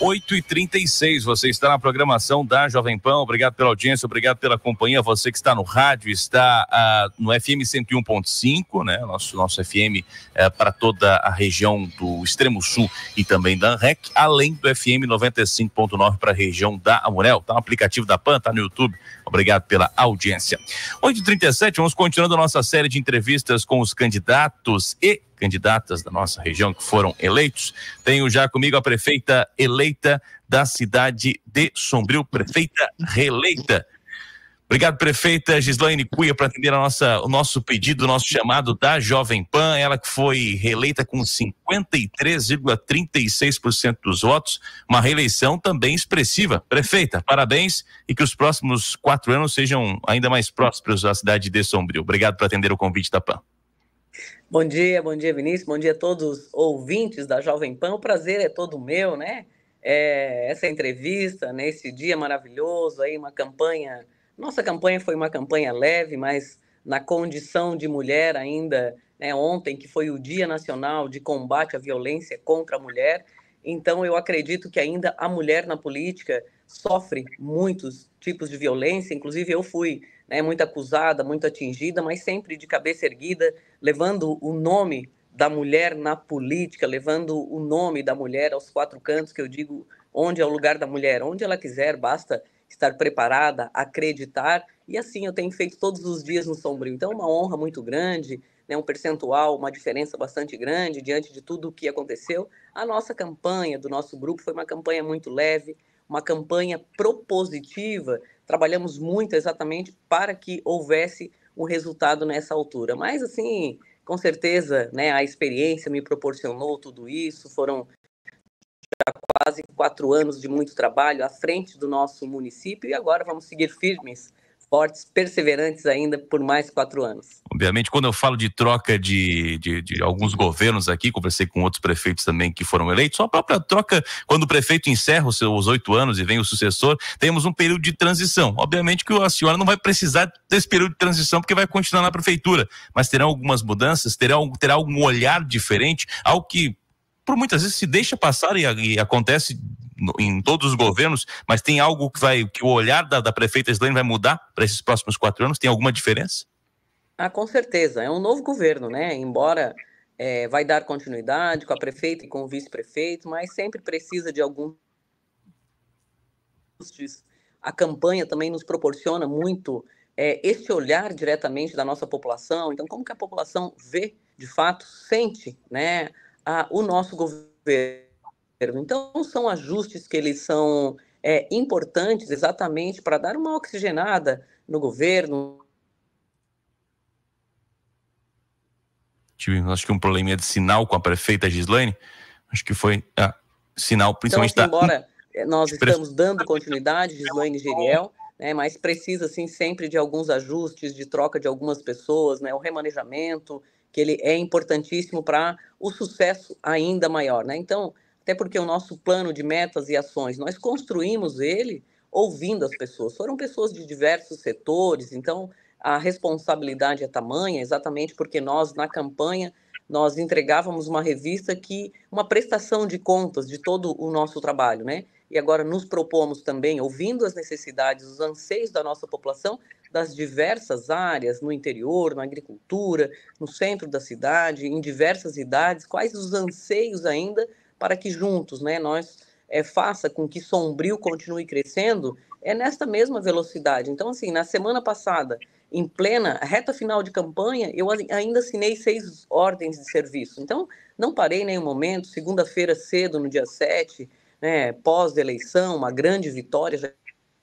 8h36. Você está na programação da Jovem Pan. Obrigado pela audiência, obrigado pela companhia. Você que está no rádio, está uh, no FM 101.5, né? Nosso, nosso FM uh, eh, para toda a região do Extremo Sul e também da ANREC, além do FM 95.9 para a região da Amurel. Tá no aplicativo da Pan, tá no YouTube Obrigado pela audiência. 8h37, vamos continuando a nossa série de entrevistas com os candidatos e candidatas da nossa região que foram eleitos. Tenho já comigo a prefeita eleita da cidade de Sombrio, prefeita reeleita Obrigado, prefeita Gislaine Cunha, por atender a nossa, o nosso pedido, o nosso chamado da Jovem Pan. Ela que foi reeleita com 53,36% dos votos, uma reeleição também expressiva. Prefeita, parabéns e que os próximos quatro anos sejam ainda mais prósperos à cidade de Sombrio. Obrigado por atender o convite da Pan. Bom dia, bom dia, Vinícius. Bom dia a todos os ouvintes da Jovem Pan. O prazer é todo meu, né? É, essa entrevista, nesse né? dia maravilhoso aí, uma campanha nossa campanha foi uma campanha leve, mas na condição de mulher ainda, né, ontem, que foi o Dia Nacional de Combate à Violência contra a Mulher. Então, eu acredito que ainda a mulher na política sofre muitos tipos de violência, inclusive eu fui né, muito acusada, muito atingida, mas sempre de cabeça erguida, levando o nome da mulher na política, levando o nome da mulher aos quatro cantos, que eu digo onde é o lugar da mulher, onde ela quiser, basta estar preparada, acreditar, e assim eu tenho feito todos os dias no Sombrio. Então, é uma honra muito grande, né, um percentual, uma diferença bastante grande diante de tudo o que aconteceu. A nossa campanha do nosso grupo foi uma campanha muito leve, uma campanha propositiva, trabalhamos muito exatamente para que houvesse um resultado nessa altura. Mas, assim, com certeza, né, a experiência me proporcionou tudo isso, foram quase quatro anos de muito trabalho à frente do nosso município e agora vamos seguir firmes fortes, perseverantes ainda por mais quatro anos. Obviamente, quando eu falo de troca de, de, de, alguns governos aqui, conversei com outros prefeitos também que foram eleitos, só a própria troca, quando o prefeito encerra os seus oito anos e vem o sucessor, temos um período de transição. Obviamente que a senhora não vai precisar desse período de transição, porque vai continuar na prefeitura, mas terão algumas mudanças, terá, terá algum olhar diferente, algo que por muitas vezes se deixa passar e, e acontece no, em todos os governos, mas tem algo que vai que o olhar da, da prefeita Islane vai mudar para esses próximos quatro anos? Tem alguma diferença? Ah, com certeza. É um novo governo, né? Embora é, vai dar continuidade com a prefeita e com o vice-prefeito, mas sempre precisa de algum a campanha também nos proporciona muito é, esse olhar diretamente da nossa população. Então, como que a população vê, de fato, sente, né, a, o nosso governo. Então, são ajustes que eles são é, importantes exatamente para dar uma oxigenada no governo. Tivemos, acho que um probleminha de sinal com a prefeita Gislaine, acho que foi ah, sinal então, principalmente então, embora da... nós estamos dando continuidade, Gislaine Geriel, né, mas precisa, assim, sempre de alguns ajustes, de troca de algumas pessoas, né, o remanejamento, que ele é importantíssimo para o sucesso ainda maior, né? Então, até porque o nosso plano de metas e ações, nós construímos ele ouvindo as pessoas. Foram pessoas de diversos setores, então a responsabilidade é tamanha, exatamente porque nós na campanha nós entregávamos uma revista que uma prestação de contas de todo o nosso trabalho, né? E agora nos propomos também, ouvindo as necessidades, os anseios da nossa população, das diversas áreas, no interior, na agricultura, no centro da cidade, em diversas idades, quais os anseios ainda para que juntos né, nós é, faça com que Sombrio continue crescendo, é nesta mesma velocidade. Então, assim, na semana passada, em plena reta final de campanha, eu ainda assinei seis ordens de serviço. Então, não parei nenhum momento. Segunda-feira cedo, no dia 7, né, pós-eleição, uma grande vitória, já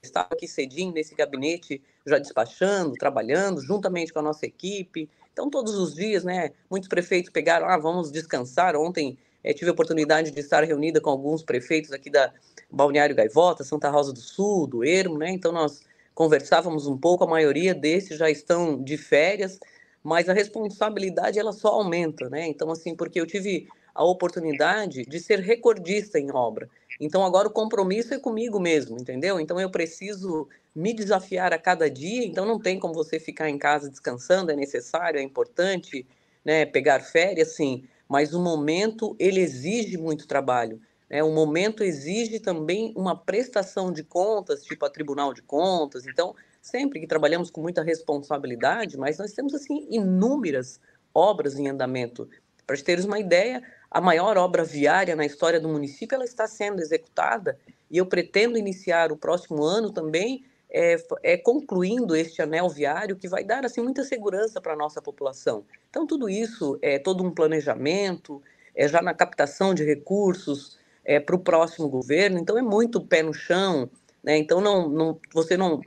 estava aqui cedinho nesse gabinete, já despachando, trabalhando, juntamente com a nossa equipe. Então, todos os dias, né, muitos prefeitos pegaram, ah, vamos descansar. Ontem é, tive a oportunidade de estar reunida com alguns prefeitos aqui da Balneário Gaivota, Santa Rosa do Sul, do Ermo, né? Então, nós conversávamos um pouco, a maioria desses já estão de férias, mas a responsabilidade ela só aumenta, né? Então, assim, porque eu tive a oportunidade de ser recordista em obra. Então agora o compromisso é comigo mesmo, entendeu? Então eu preciso me desafiar a cada dia, então não tem como você ficar em casa descansando, é necessário, é importante, né, pegar férias, sim, mas o momento ele exige muito trabalho. Né? O momento exige também uma prestação de contas, tipo a Tribunal de Contas. Então, sempre que trabalhamos com muita responsabilidade, mas nós temos assim inúmeras obras em andamento. Para te teres uma ideia, a maior obra viária na história do município, ela está sendo executada e eu pretendo iniciar o próximo ano também é, é, concluindo este anel viário que vai dar assim muita segurança para a nossa população. Então tudo isso é todo um planejamento, é já na captação de recursos é, para o próximo governo. Então é muito pé no chão, né? Então não, não você não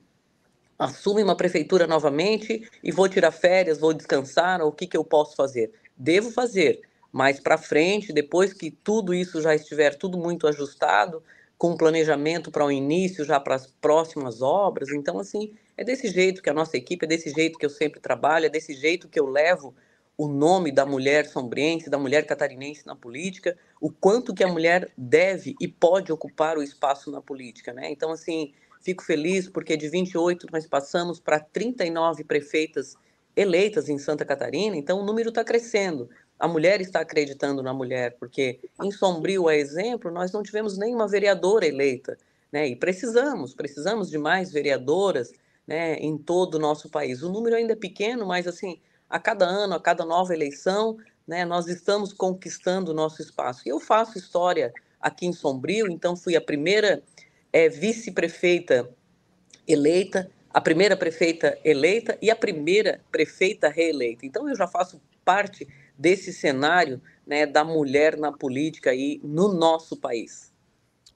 assume uma prefeitura novamente e vou tirar férias, vou descansar, ou o que que eu posso fazer? Devo fazer, mais para frente, depois que tudo isso já estiver tudo muito ajustado, com planejamento para o início, já para as próximas obras. Então, assim, é desse jeito que a nossa equipe, é desse jeito que eu sempre trabalho, é desse jeito que eu levo o nome da mulher sombriense, da mulher catarinense na política, o quanto que a mulher deve e pode ocupar o espaço na política, né? Então, assim, fico feliz porque de 28 nós passamos para 39 prefeitas eleitas em Santa Catarina, então o número está crescendo a mulher está acreditando na mulher, porque em Sombrio, a exemplo, nós não tivemos nenhuma vereadora eleita, né? E precisamos, precisamos de mais vereadoras, né, em todo o nosso país. O número ainda é pequeno, mas assim, a cada ano, a cada nova eleição, né, nós estamos conquistando o nosso espaço. E eu faço história aqui em Sombrio, então fui a primeira é, vice-prefeita eleita, a primeira prefeita eleita e a primeira prefeita reeleita. Então eu já faço parte desse cenário né, da mulher na política aí no nosso país.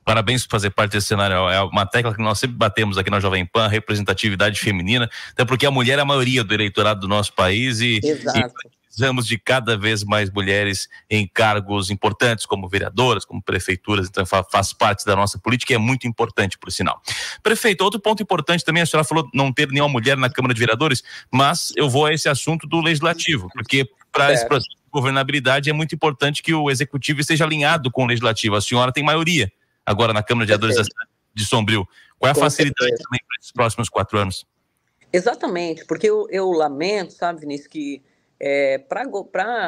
Parabéns por fazer parte desse cenário. É uma tecla que nós sempre batemos aqui na Jovem Pan, representatividade feminina, até porque a mulher é a maioria do eleitorado do nosso país e, e precisamos de cada vez mais mulheres em cargos importantes, como vereadoras, como prefeituras, então faz parte da nossa política e é muito importante, por sinal. Prefeito, outro ponto importante também, a senhora falou não ter nenhuma mulher na Câmara de Vereadores, mas eu vou a esse assunto do Legislativo, porque para esse processo de governabilidade é muito importante que o Executivo esteja alinhado com o Legislativo. A senhora tem maioria agora na Câmara de Vereadores de Sombrio. Qual é a Com facilidade certeza. também para esses próximos quatro anos? Exatamente, porque eu, eu lamento, sabe, Vinícius, que é, para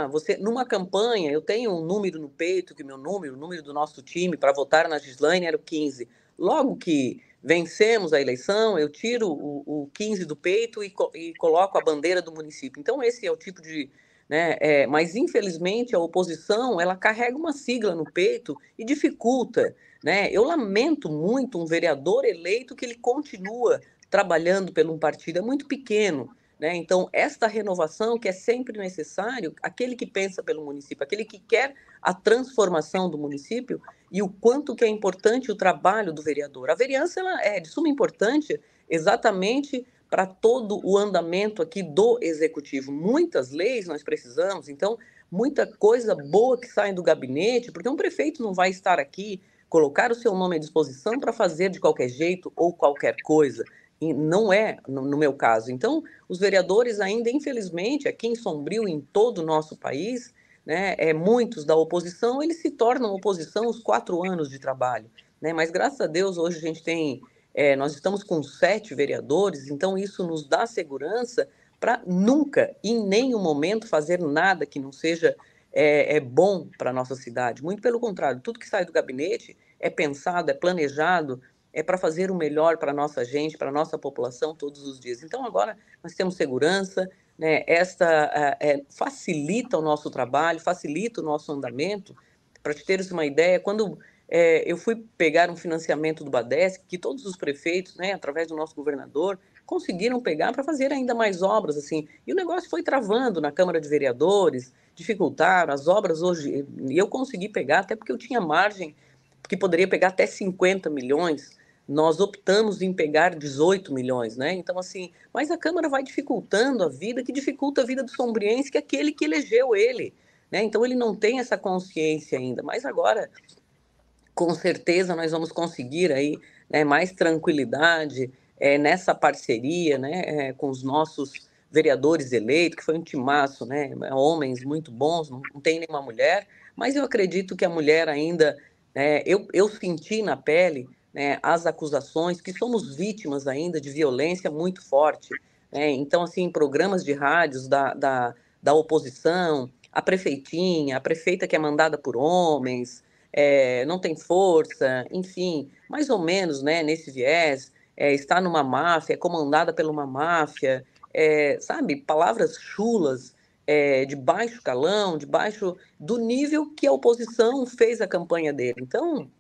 você, numa campanha, eu tenho um número no peito, que meu número, o número do nosso time para votar na Gislaine era o 15. Logo que vencemos a eleição, eu tiro o, o 15 do peito e, co e coloco a bandeira do município. Então, esse é o tipo de, né? É, mas, infelizmente, a oposição ela carrega uma sigla no peito e dificulta. Né? Eu lamento muito um vereador eleito que ele continua trabalhando pelo um partido, é muito pequeno. Né? Então, esta renovação que é sempre necessário, aquele que pensa pelo município, aquele que quer a transformação do município e o quanto que é importante o trabalho do vereador. A vereança ela é de suma importância exatamente para todo o andamento aqui do executivo. Muitas leis nós precisamos, então, muita coisa boa que sai do gabinete, porque um prefeito não vai estar aqui colocar o seu nome à disposição para fazer de qualquer jeito ou qualquer coisa. E não é no meu caso. Então, os vereadores ainda, infelizmente, aqui em Sombrio, em todo o nosso país, né, é, muitos da oposição, eles se tornam oposição os quatro anos de trabalho. Né? Mas, graças a Deus, hoje a gente tem é, nós estamos com sete vereadores, então isso nos dá segurança para nunca, em nenhum momento, fazer nada que não seja é, é bom para a nossa cidade. Muito pelo contrário, tudo que sai do gabinete é pensado, é planejado, é para fazer o melhor para a nossa gente, para a nossa população todos os dias. Então, agora nós temos segurança, né? esta é, facilita o nosso trabalho, facilita o nosso andamento. Para te teres uma ideia, quando é, eu fui pegar um financiamento do Badesc, que todos os prefeitos, né, através do nosso governador, conseguiram pegar para fazer ainda mais obras assim. E o negócio foi travando na Câmara de Vereadores, dificultaram as obras hoje. E eu consegui pegar até porque eu tinha margem que poderia pegar até 50 milhões. Nós optamos em pegar 18 milhões, né? Então assim, mas a Câmara vai dificultando a vida, que dificulta a vida do sombriense, que é aquele que elegeu ele, né? Então ele não tem essa consciência ainda. Mas agora com certeza nós vamos conseguir aí né, mais tranquilidade é, nessa parceria né, é, com os nossos vereadores eleitos, que foi um timaço, né, homens muito bons, não, não tem nenhuma mulher, mas eu acredito que a mulher ainda, né, eu, eu senti na pele né, as acusações, que somos vítimas ainda de violência muito forte. Né? Então, assim, programas de rádios da, da, da oposição, a prefeitinha, a prefeita que é mandada por homens, é, não tem força, enfim, mais ou menos né, nesse viés, é, está numa máfia, é comandada por uma máfia, é, sabe, palavras chulas é, de baixo calão, de baixo do nível que a oposição fez a campanha dele. Então,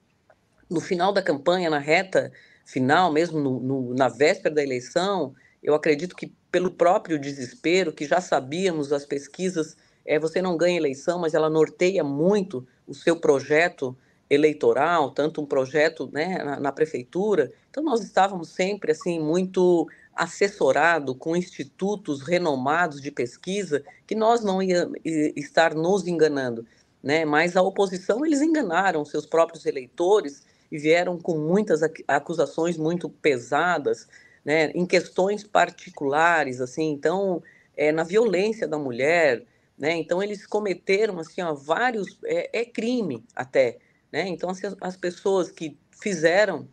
no final da campanha, na reta final, mesmo no, no, na véspera da eleição, eu acredito que pelo próprio desespero que já sabíamos as pesquisas é, você não ganha eleição, mas ela norteia muito o seu projeto eleitoral, tanto um projeto né, na, na prefeitura. Então, nós estávamos sempre assim muito assessorado com institutos renomados de pesquisa que nós não ia estar nos enganando, né? Mas a oposição eles enganaram seus próprios eleitores e vieram com muitas acusações muito pesadas, né? Em questões particulares, assim, então é, na violência da mulher, né? Então eles cometeram assim, ó, vários é, é crime até, né? Então assim, as, as, pessoas que fizeram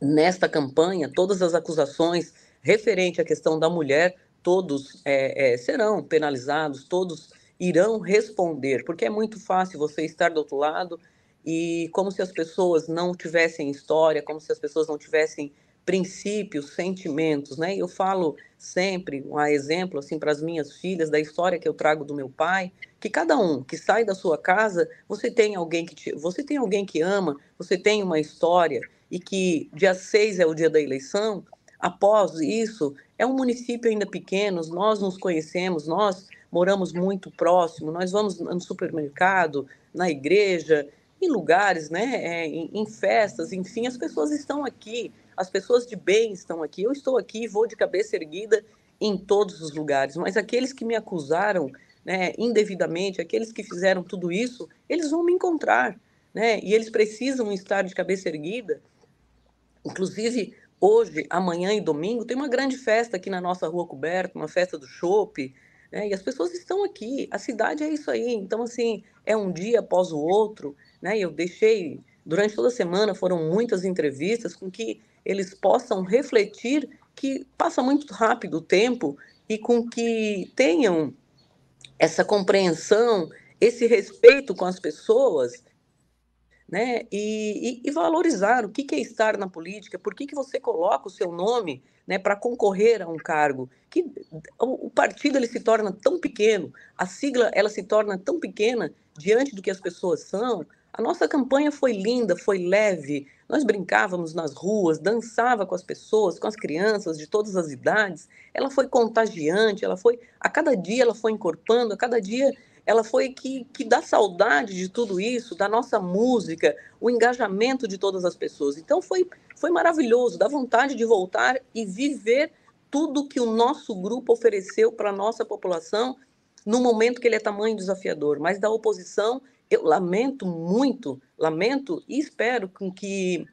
nesta campanha todas as acusações referente à questão da mulher, todos é, é, serão penalizados, todos irão responder, porque é muito fácil você estar do outro lado e como se as pessoas não tivessem história, como se as pessoas não tivessem princípios, sentimentos, né? Eu falo sempre, um exemplo assim para as minhas filhas da história que eu trago do meu pai, que cada um que sai da sua casa, você tem alguém que te, você tem alguém que ama, você tem uma história e que dia 6 é o dia da eleição, após isso, é um município ainda pequeno, nós nos conhecemos, nós moramos muito próximo, nós vamos no supermercado, na igreja, em lugares, né, é, em, em festas, enfim, as pessoas estão aqui, as pessoas de bem estão aqui. Eu estou aqui, vou de cabeça erguida em todos os lugares, mas aqueles que me acusaram né, indevidamente, aqueles que fizeram tudo isso, eles vão me encontrar. Né? E eles precisam estar de cabeça erguida. Inclusive, hoje, amanhã e domingo, tem uma grande festa aqui na nossa rua coberta, uma festa do chope. né? E as pessoas estão aqui. A cidade é isso aí. Então, assim, é um dia após o outro né? Eu deixei durante toda a semana foram muitas entrevistas com que eles possam refletir que passa muito rápido o tempo e com que tenham essa compreensão, esse respeito com as pessoas, né? E, e, e valorizar o que, é estar na política, por que, que você coloca o seu nome né, para concorrer a um cargo, que o partido ele se torna tão pequeno, a sigla ela se torna tão pequena diante do que as pessoas são, a nossa campanha foi linda, foi leve. Nós brincávamos nas ruas, dançava com as pessoas, com as crianças de todas as idades. Ela foi contagiante, ela foi a cada dia ela foi encorpando, a cada dia ela foi que, que dá saudade de tudo isso, da nossa música, o engajamento de todas as pessoas. Então foi, foi maravilhoso, dá vontade de voltar e viver tudo que o nosso grupo ofereceu para a nossa população num momento que ele é tamanho desafiador, mas da oposição eu lamento muito, lamento e espero com que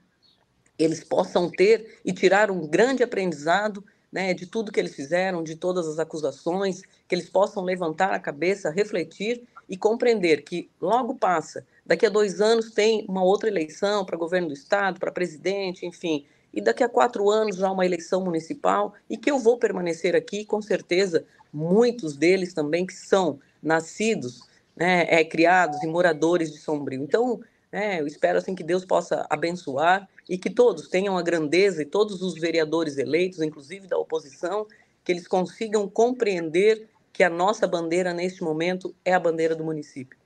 eles possam ter e tirar um grande aprendizado né, de tudo que eles fizeram, de todas as acusações, que eles possam levantar a cabeça, refletir e compreender que logo passa, daqui a dois anos tem uma outra eleição para governo do estado, para presidente, enfim, e daqui a quatro anos já uma eleição municipal e que eu vou permanecer aqui, com certeza muitos deles também que são nascidos né, é, criados e moradores de Sombrio. Então, é, eu espero assim que Deus possa abençoar e que todos tenham a grandeza e todos os vereadores eleitos, inclusive da oposição, que eles consigam compreender que a nossa bandeira neste momento é a bandeira do município.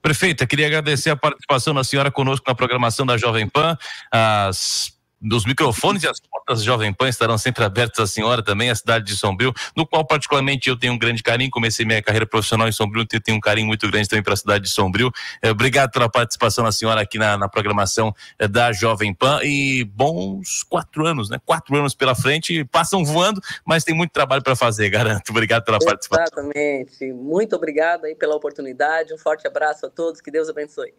Prefeita, queria agradecer a participação da senhora conosco na programação da Jovem Pan, as, dos microfones e as portas Jovem Pan estarão sempre abertas à senhora também, à cidade de Sombrio, no qual particularmente eu tenho um grande carinho, comecei minha carreira profissional em Sombrio, então tenho um carinho muito grande também para a cidade de Sombrio. É, obrigado pela participação da senhora aqui na, na programação é, da Jovem Pan e bons quatro anos, né? Quatro anos pela frente, passam voando, mas tem muito trabalho para fazer, garanto. Obrigado pela Exatamente. participação. Exatamente. Muito obrigado aí pela oportunidade, um forte abraço a todos, que Deus abençoe.